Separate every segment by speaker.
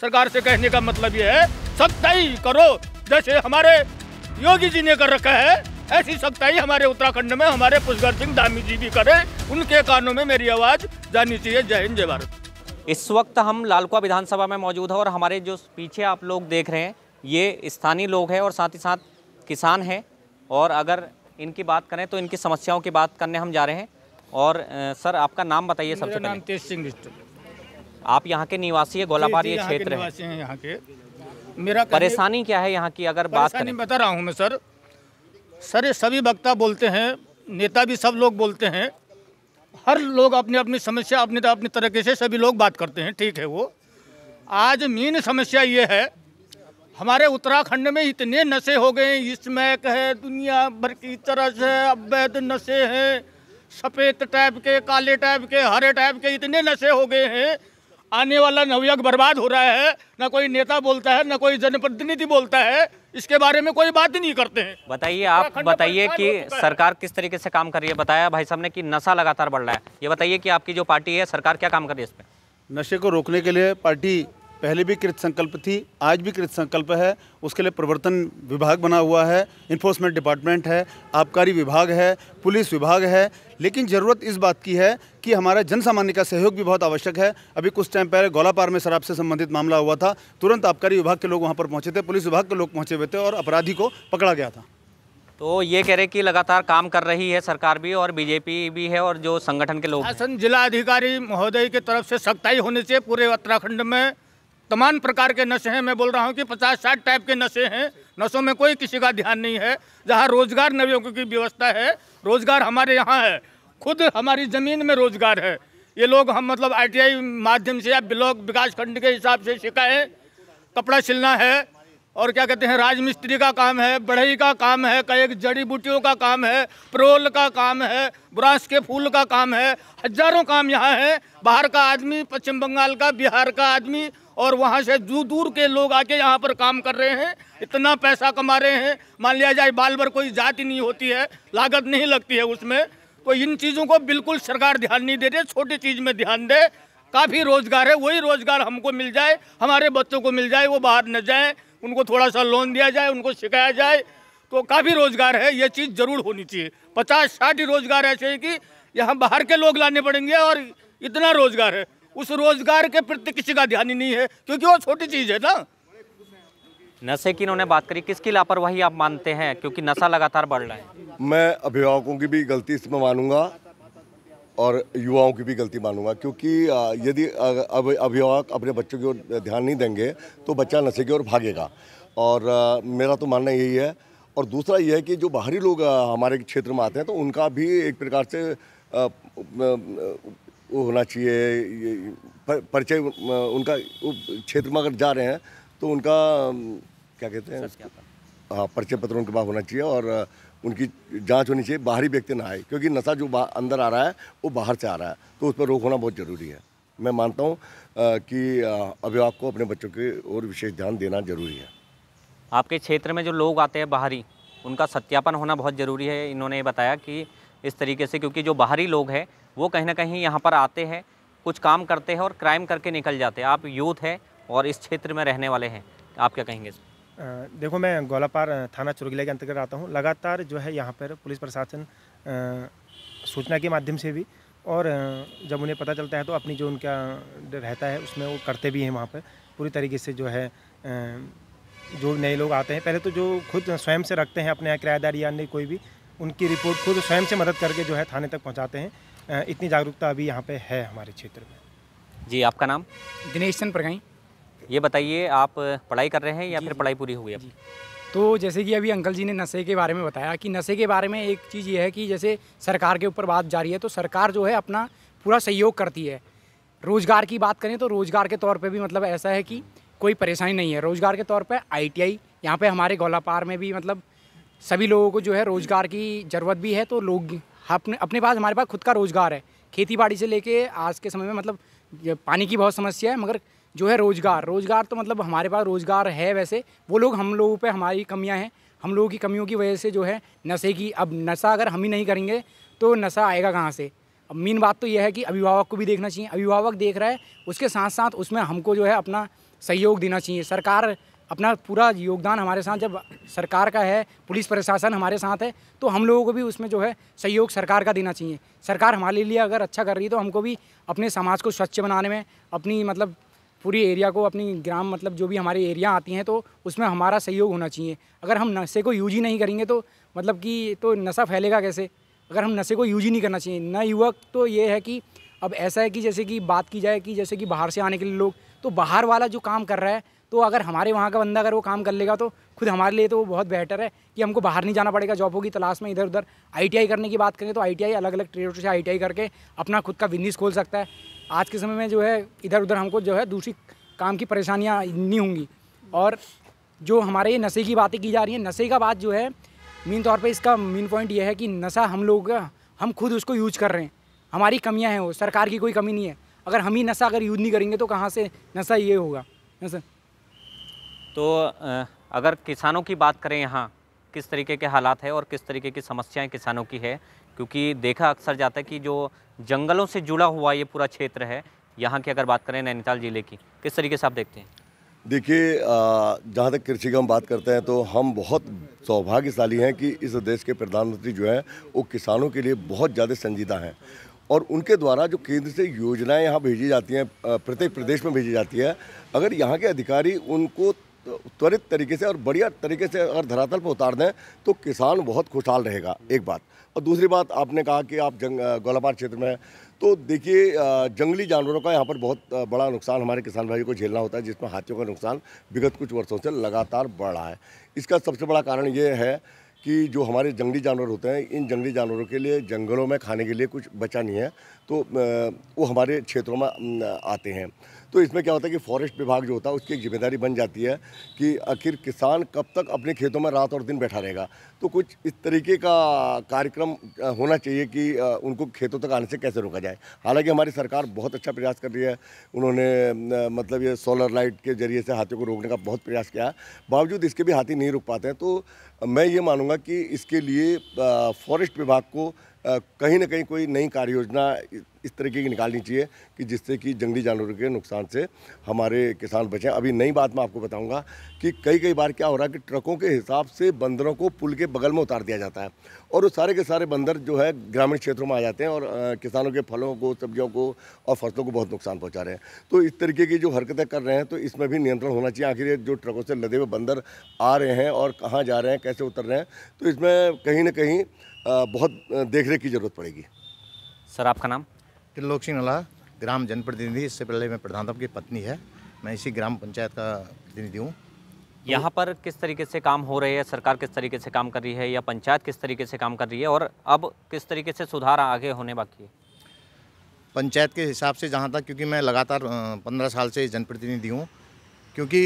Speaker 1: सरकार से कहने का मतलब ये है सख्ताई करो जैसे हमारे योगी जी ने कर रखा है ऐसी सख्ताई हमारे उत्तराखंड में हमारे पुष्कर सिंह धामी जी भी करें उनके
Speaker 2: कानों में मेरी आवाज़ जानी चाहिए जय हिंद जय भारत इस वक्त हम लालकुआ विधानसभा में मौजूद हैं और हमारे जो पीछे आप लोग देख रहे हैं ये स्थानीय लोग हैं और साथ ही साथ किसान हैं और अगर इनकी बात करें तो इनकी समस्याओं की बात करने हम जा रहे हैं और सर आपका नाम बताइए सबसे नाम तेज सिंह आप यहाँ के निवासी है गोलापार ये क्षेत्र
Speaker 1: है यहाँ के
Speaker 2: मेरा परेशानी
Speaker 1: क्या है यहाँ की
Speaker 2: अगर बात करें
Speaker 1: बता रहा हूँ मैं सर सर ये सभी वक्ता बोलते हैं नेता भी सब लोग बोलते हैं हर लोग अपनी अपनी समस्या अपने अपने तरीके से सभी लोग बात करते हैं ठीक है वो आज मेन समस्या ये है हमारे उत्तराखंड में इतने नशे हो गए इसमैक है दुनिया भर की तरह से अवैध नशे हैं सफ़ेद टाइप के काले टाइप के हरे टाइप के इतने नशे हो गए हैं आने वाला नवयुग बर्बाद हो रहा है ना कोई नेता बोलता है ना कोई जनप्रतिनिधि बोलता है इसके बारे में कोई बात नहीं करते हैं
Speaker 2: बताइए आप बताइए कि सरकार किस तरीके से काम कर रही है बताया भाई साहब ने कि नशा लगातार बढ़ रहा है ये बताइए कि आपकी जो पार्टी है सरकार क्या काम कर रही है इस
Speaker 1: पर नशे को रोकने के लिए पार्टी पहले भी कृत संकल्प थी आज भी कृत संकल्प है उसके लिए प्रवर्तन विभाग बना हुआ है इन्फोर्समेंट डिपार्टमेंट है आबकारी विभाग है पुलिस विभाग है लेकिन ज़रूरत इस बात की है कि हमारे जन सामान्य का सहयोग भी बहुत आवश्यक है अभी कुछ टाइम पहले गोलापार में शराब से संबंधित मामला हुआ था तुरंत आबकारी विभाग के लोग वहाँ पर पहुँचे थे पुलिस विभाग के लोग पहुँचे हुए थे और अपराधी को पकड़ा गया था
Speaker 2: तो ये कह रहे कि लगातार काम कर रही है सरकार भी और बीजेपी भी है और जो संगठन के लोग जिला अधिकारी महोदय की तरफ से सख्ताई होने से पूरे उत्तराखंड में
Speaker 1: तमाम प्रकार के नशे हैं मैं बोल रहा हूँ कि पचास साठ टाइप के नशे हैं नशों में कोई किसी का ध्यान नहीं है जहाँ रोजगार नवयुवकों की व्यवस्था है रोजगार हमारे यहाँ है खुद हमारी ज़मीन में रोजगार है ये लोग हम मतलब आईटीआई माध्यम से या ब्लॉक विकास खंड के हिसाब से सिखाएँ कपड़ा सिलना है और क्या कहते हैं राजमिस्त्री का काम है बढ़ई का काम है कई जड़ी बूटियों का काम है परोल का काम है ब्रास के फूल का काम है हजारों काम यहाँ है बाहर का आदमी पश्चिम बंगाल का बिहार का आदमी और वहाँ से दूर दूर के लोग आके यहाँ पर काम कर रहे हैं इतना पैसा कमा रहे हैं मान लिया जाए बाल बार कोई जाति नहीं होती है लागत नहीं लगती है उसमें तो इन चीज़ों को बिल्कुल सरकार ध्यान नहीं दे रही छोटी चीज़ में ध्यान दे काफ़ी रोज़गार है वही रोज़गार हमको मिल जाए हमारे बच्चों को मिल जाए वो बाहर न जाए उनको थोड़ा सा लोन दिया जाए उनको सिखाया जाए तो काफ़ी रोज़गार है ये चीज़ ज़रूर होनी चाहिए पचास साठ रोज़गार ऐसे है कि यहाँ बाहर के लोग लाने पड़ेंगे और इतना रोज़गार है उस रोजगार के प्रति किसी का ध्यान ही नहीं है क्योंकि वो
Speaker 2: छोटी चीज़ है ना नशे की इन्होंने बात करी किसकी लापरवाही आप मानते हैं क्योंकि नशा लगातार बढ़ रहा है
Speaker 3: मैं अभिभावकों की भी गलती इसमें मानूंगा और युवाओं की भी गलती मानूंगा क्योंकि यदि अभिभावक अपने बच्चों की ओर ध्यान नहीं देंगे तो बच्चा नशे की ओर भागेगा और मेरा तो मानना यही है और दूसरा यह है कि जो बाहरी लोग हमारे क्षेत्र में आते हैं तो उनका भी एक प्रकार से वो होना चाहिए परिचय उनका क्षेत्र में अगर जा रहे हैं तो उनका क्या कहते हैं हाँ परिचय पत्र उनके पास होना चाहिए और उनकी जांच होनी चाहिए बाहरी व्यक्ति ना आए क्योंकि नशा जो अंदर आ रहा है वो बाहर से आ रहा है तो उस पर रोक होना बहुत ज़रूरी है मैं मानता हूँ कि अभिभावक को अपने बच्चों के और विशेष ध्यान देना जरूरी है
Speaker 2: आपके क्षेत्र में जो लोग आते हैं बाहरी उनका सत्यापन होना बहुत ज़रूरी है इन्होंने बताया कि इस तरीके से क्योंकि जो बाहरी लोग हैं वो कहीं ना कहीं यहाँ पर आते हैं कुछ काम करते हैं और क्राइम करके निकल जाते हैं आप यूथ हैं और इस क्षेत्र में रहने वाले हैं आप क्या कहेंगे
Speaker 4: देखो मैं गोलापार थाना चुरगिला के अंतर्गत आता हूँ लगातार जो है यहाँ पर पुलिस प्रशासन सूचना के माध्यम से भी और जब उन्हें पता चलता है तो अपनी जो उनका रहता है उसमें वो करते भी हैं वहाँ पर पूरी तरीके से जो है जो नए लोग आते हैं पहले तो जो खुद स्वयं से रखते हैं अपने यहाँ किराएदार या अन्य कोई भी उनकी रिपोर्ट खुद स्वयं से मदद करके जो है थाने तक पहुँचाते हैं इतनी
Speaker 5: जागरूकता अभी यहाँ पर है हमारे क्षेत्र में
Speaker 2: जी आपका नाम दिनेश चंद प्रगाई ये बताइए आप पढ़ाई कर रहे हैं या फिर पढ़ाई पूरी हो गई
Speaker 5: तो जैसे कि अभी अंकल जी ने नशे के बारे में बताया कि नशे के बारे में एक चीज़ ये है कि जैसे सरकार के ऊपर बात जारी है तो सरकार जो है अपना पूरा सहयोग करती है रोज़गार की बात करें तो रोज़गार के तौर पर भी मतलब ऐसा है कि कोई परेशानी नहीं है रोज़गार के तौर पे आई यहाँ पे हमारे गोलापार में भी मतलब सभी लोगों को जो है रोज़गार की ज़रूरत भी है तो लोग अपने अपने पास हमारे पास खुद का रोज़गार है खेती बाड़ी से लेके आज के समय में मतलब पानी की बहुत समस्या है मगर जो है रोज़गार रोज़गार तो मतलब हमारे पास रोज़गार है वैसे वो लोग हम लोगों पे हमारी कमियां हैं हम लोगों की कमियों की वजह से जो है नशे की अब नशा अगर हम ही नहीं करेंगे तो नशा आएगा कहाँ से अब मेन बात तो यह है कि अभिभावक को भी देखना चाहिए अभिभावक देख रहा है उसके साथ साथ उसमें हमको जो है अपना सहयोग देना चाहिए सरकार अपना पूरा योगदान हमारे साथ जब सरकार का है पुलिस प्रशासन हमारे साथ है तो हम लोगों को भी उसमें जो है सहयोग सरकार का देना चाहिए सरकार हमारे लिए अगर अच्छा कर रही है तो हमको भी अपने समाज को स्वच्छ बनाने में अपनी मतलब पूरी एरिया को अपनी ग्राम मतलब जो भी हमारे एरिया आती हैं तो उसमें हमारा सहयोग होना चाहिए अगर हम नशे को यूज ही नहीं करेंगे तो मतलब कि तो नशा फैलेगा कैसे अगर हम नशे को यूज ही नहीं करना चाहिए न युवक तो ये है कि अब ऐसा है कि जैसे कि बात की जाए कि जैसे कि बाहर से आने के लिए लोग तो बाहर वाला जो काम कर रहा है तो अगर हमारे वहाँ का बंदा अगर वो काम कर लेगा तो खुद हमारे लिए तो वो बहुत बेटर है कि हमको बाहर नहीं जाना पड़ेगा जॉबों की तलाश तो में इधर उधर आई करने की बात करें तो आई अलग अलग ट्रेडों से आई करके अपना खुद का बिजनेस खोल सकता है आज के समय में जो है इधर उधर हमको जो है दूसरी काम की परेशानियाँ नहीं होंगी और जो हमारे ये नशे की बातें की जा रही हैं नशे का बात जो है मेन तौर पर इसका मेन पॉइंट ये है कि नशा हम लोग हम खुद उसको यूज कर रहे हैं हमारी कमियाँ हैं वो सरकार की कोई कमी नहीं है अगर हम ही नशा अगर यूज नहीं करेंगे तो कहाँ से नशा ये होगा सर
Speaker 2: तो अगर किसानों की बात करें यहाँ किस तरीके के हालात है और किस तरीके की समस्याएं किसानों की है क्योंकि देखा अक्सर जाता है कि जो जंगलों से जुड़ा हुआ ये पूरा क्षेत्र है यहाँ की अगर बात करें नैनीताल ज़िले की किस तरीके से आप देखते हैं
Speaker 3: देखिए जहाँ तक कृषि की हम बात करते हैं तो हम बहुत सौभाग्यशाली हैं कि इस देश के प्रधानमंत्री जो हैं वो किसानों के लिए बहुत ज़्यादा संजीदा हैं और उनके द्वारा जो केंद्र से योजनाएं यहाँ भेजी जाती हैं प्रत्येक प्रदेश में भेजी जाती है अगर यहाँ के अधिकारी उनको त्वरित तरीके से और बढ़िया तरीके से अगर धरातल पर उतार दें तो किसान बहुत खुशहाल रहेगा एक बात और दूसरी बात आपने कहा कि आप जंग गोलापार क्षेत्र में तो देखिए जंगली जानवरों का यहाँ पर बहुत बड़ा नुकसान हमारे किसान भाइयों को झेलना होता है जिसमें हाथियों का नुकसान विगत कुछ वर्षों से लगातार बढ़ रहा है इसका सबसे बड़ा कारण ये है कि जो हमारे जंगली जानवर होते हैं इन जंगली जानवरों के लिए जंगलों में खाने के लिए कुछ बचा नहीं है तो वो हमारे क्षेत्रों में आते हैं तो इसमें क्या होता है कि फॉरेस्ट विभाग जो होता है उसकी एक जिम्मेदारी बन जाती है कि आखिर किसान कब तक अपने खेतों में रात और दिन बैठा रहेगा तो कुछ इस तरीके का कार्यक्रम होना चाहिए कि उनको खेतों तक आने से कैसे रोका जाए हालांकि हमारी सरकार बहुत अच्छा प्रयास कर रही है उन्होंने मतलब ये सोलर लाइट के जरिए से हाथियों को रोकने का बहुत प्रयास किया बावजूद इसके भी हाथी नहीं रुक पाते हैं तो मैं ये मानूंगा कि इसके लिए फॉरेस्ट विभाग को कहीं ना कहीं कोई नई कार्य योजना इस तरीके की निकालनी चाहिए कि जिससे कि जंगली जानवरों के नुकसान से हमारे किसान बचें अभी नई बात मैं आपको बताऊंगा कि कई कई बार क्या हो रहा है कि ट्रकों के हिसाब से बंदरों को पुल के बगल में उतार दिया जाता है और वो सारे के सारे बंदर जो है ग्रामीण क्षेत्रों में आ जाते हैं और किसानों के फलों को सब्जियों को और फसलों को बहुत नुकसान पहुँचा रहे हैं तो इस तरीके की जो हरकतें कर रहे हैं तो इसमें भी नियंत्रण होना चाहिए आखिर जो ट्रकों से लदे हुए बंदर आ रहे हैं और कहाँ जा रहे हैं कैसे उतर रहे हैं तो इसमें कहीं ना कहीं बहुत देख रेख की ज़रूरत पड़ेगी
Speaker 2: सर आपका नाम
Speaker 4: त्रिलोक सिंह अला ग्राम जनप्रतिनिधि इससे पहले मैं प्रधान की पत्नी है मैं इसी ग्राम पंचायत का प्रतिनिधि हूँ
Speaker 2: तो यहाँ पर किस तरीके से काम हो रहे हैं सरकार किस तरीके से काम कर रही है या पंचायत किस तरीके से काम कर रही है और अब किस तरीके से सुधार आगे होने बाकी है
Speaker 4: पंचायत के हिसाब से जहाँ तक क्योंकि मैं लगातार पंद्रह साल से जनप्रतिनिधि हूँ क्योंकि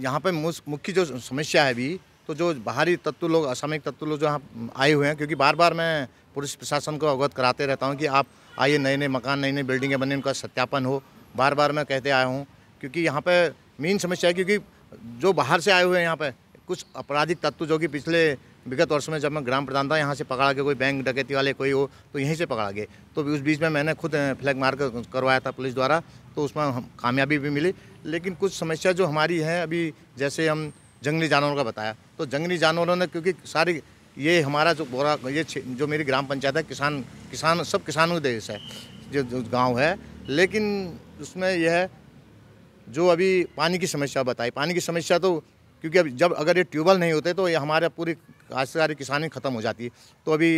Speaker 4: यहाँ पर मुख्य जो समस्या है अभी तो जो बाहरी तत्व लोग असामयिक तत्व लोग जो यहाँ आए हुए हैं क्योंकि बार बार मैं पुलिस प्रशासन को अवगत कराते रहता हूँ कि आप आइए नए नए मकान नई नई बिल्डिंगें बने उनका सत्यापन हो बार बार मैं कहते आया हूँ क्योंकि यहाँ पर मेन समस्या है क्योंकि जो बाहर से आए हुए हैं यहाँ पर कुछ आपराधिक तत्व जो कि पिछले विगत वर्षों में जब मैं ग्राम प्रधान था यहाँ से पकड़ा के कोई बैंक डकैती वाले कोई हो तो यहीं से पकड़ा गए तो उस बीच में मैंने खुद फ्लैग मार कर करवाया था पुलिस द्वारा तो उसमें कामयाबी भी मिली लेकिन कुछ समस्या जो हमारी है अभी जैसे हम जंगली जानवरों का बताया तो जंगली जानवरों ने क्योंकि सारी ये हमारा जो बोरा ये जो मेरी ग्राम पंचायत है किसान किसान सब किसानों देश है जो, जो गाँव है लेकिन उसमें यह है जो अभी पानी की समस्या बताई पानी की समस्या तो क्योंकि अब जब अगर ये ट्यूबवेल नहीं होते तो ये हमारे पूरी काश्तकारी किसानी ख़त्म हो जाती तो अभी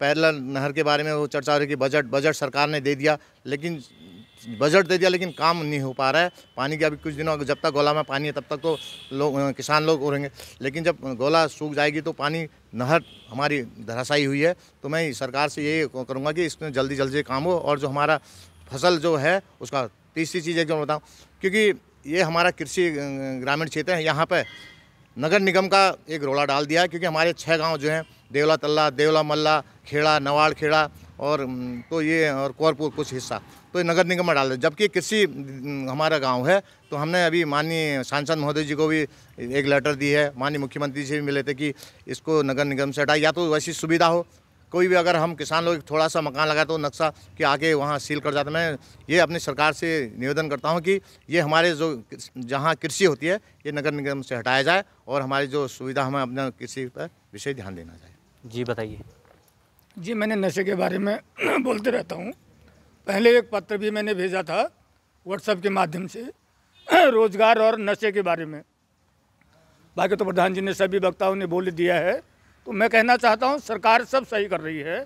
Speaker 4: पैरल नहर के बारे में वो चर्चा हो रही कि बजट बजट सरकार ने दे दिया लेकिन बजट दे दिया लेकिन काम नहीं हो पा रहा है पानी की अभी कुछ दिनों जब तक गोला में पानी है तब तक तो लोग किसान लोग उड़ेंगे लेकिन जब गोला सूख जाएगी तो पानी नहर हमारी धराशाई हुई है तो मैं सरकार से यही करूँगा कि इसमें जल्दी जल्दी काम हो और जो हमारा फसल जो है उसका तीसरी चीज़ एक जो बताऊँ क्योंकि ये हमारा कृषि ग्रामीण क्षेत्र है यहाँ पर नगर निगम का एक रोला डाल दिया है क्योंकि हमारे छः गांव जो हैं देवला तल्ला देवला मल्ला खेड़ा नवाड़ खेड़ा और तो ये और कौरपुर कुछ हिस्सा तो ये नगर निगम में डाल जबकि कृषि हमारा गांव है तो हमने अभी माननीय सांसद महोदय जी को भी एक लेटर दी है माननीय मुख्यमंत्री जी भी मिले थे कि इसको नगर निगम से हटाए या तो वैसी सुविधा हो कोई भी अगर हम किसान लोग थोड़ा सा मकान लगाए तो नक्शा के आगे वहाँ सील कर जाते मैं ये अपनी सरकार से निवेदन करता हूँ कि ये हमारे जो जहाँ कृषि होती है ये नगर निगम से हटाया जाए और हमारी जो सुविधा हमें अपना कृषि पर विषय ध्यान देना
Speaker 2: चाहिए जी बताइए
Speaker 1: जी मैंने नशे के बारे में बोलते रहता हूँ पहले एक पत्र भी मैंने भेजा था व्हाट्सएप के माध्यम से रोजगार और नशे के बारे में बाकी तो प्रधान जी ने सभी वक्ताओं ने बोल दिया है तो मैं कहना चाहता हूँ सरकार सब सही कर रही है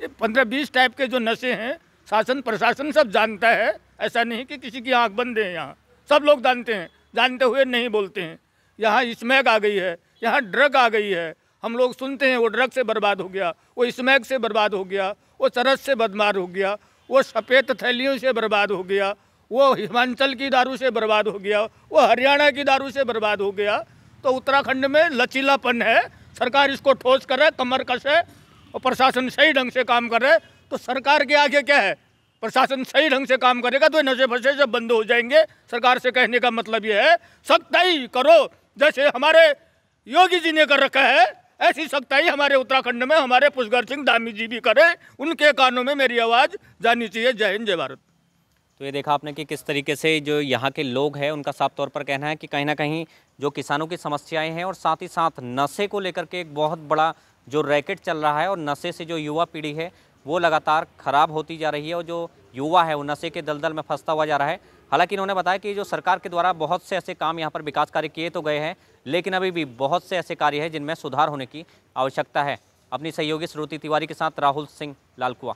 Speaker 1: ये पंद्रह बीस टाइप के जो नशे हैं शासन प्रशासन सब जानता है ऐसा नहीं कि किसी की आँख बंद है यहाँ सब लोग जानते हैं जानते हुए नहीं बोलते हैं यहाँ स्मैक आ गई है यहाँ ड्रग आ गई है हम लोग सुनते हैं वो ड्रग से बर्बाद हो गया वो स्मैक से बर्बाद हो गया वो चरस से बदमार हो गया वो सफ़ेद थैलियों से बर्बाद हो गया वो हिमाचल की दारू से बर्बाद हो गया वो हरियाणा की दारू से बर्बाद हो गया तो उत्तराखंड में लचीलापन है सरकार इसको ठोस करे कमर कसे और प्रशासन सही ढंग से काम कर रहे तो सरकार के आगे क्या है प्रशासन सही ढंग से काम करेगा तो नशे फसे सब बंद हो जाएंगे सरकार से कहने का मतलब ये है सख्त करो जैसे हमारे योगी जी ने कर रखा है ऐसी सख्ताई हमारे उत्तराखंड में हमारे पुष्कर सिंह धामी जी भी करें उनके कानों में मेरी आवाज़ जानी चाहिए जय हिंद जय
Speaker 2: भारत तो ये देखा आपने कि किस तरीके से जो यहाँ के लोग हैं उनका साफ तौर पर कहना है कि कहीं ना कहीं जो किसानों की समस्याएं हैं और साथ ही साथ नशे को लेकर के एक बहुत बड़ा जो रैकेट चल रहा है और नशे से जो युवा पीढ़ी है वो लगातार ख़राब होती जा रही है और जो युवा है वो नशे के दलदल में फंसता हुआ जा रहा है हालांकि इन्होंने बताया कि जो सरकार के द्वारा बहुत से ऐसे काम यहाँ पर विकास कार्य किए तो गए हैं लेकिन अभी भी बहुत से ऐसे कार्य हैं जिनमें सुधार होने की आवश्यकता है अपनी सहयोगी श्रुति तिवारी के साथ राहुल सिंह लालकुआ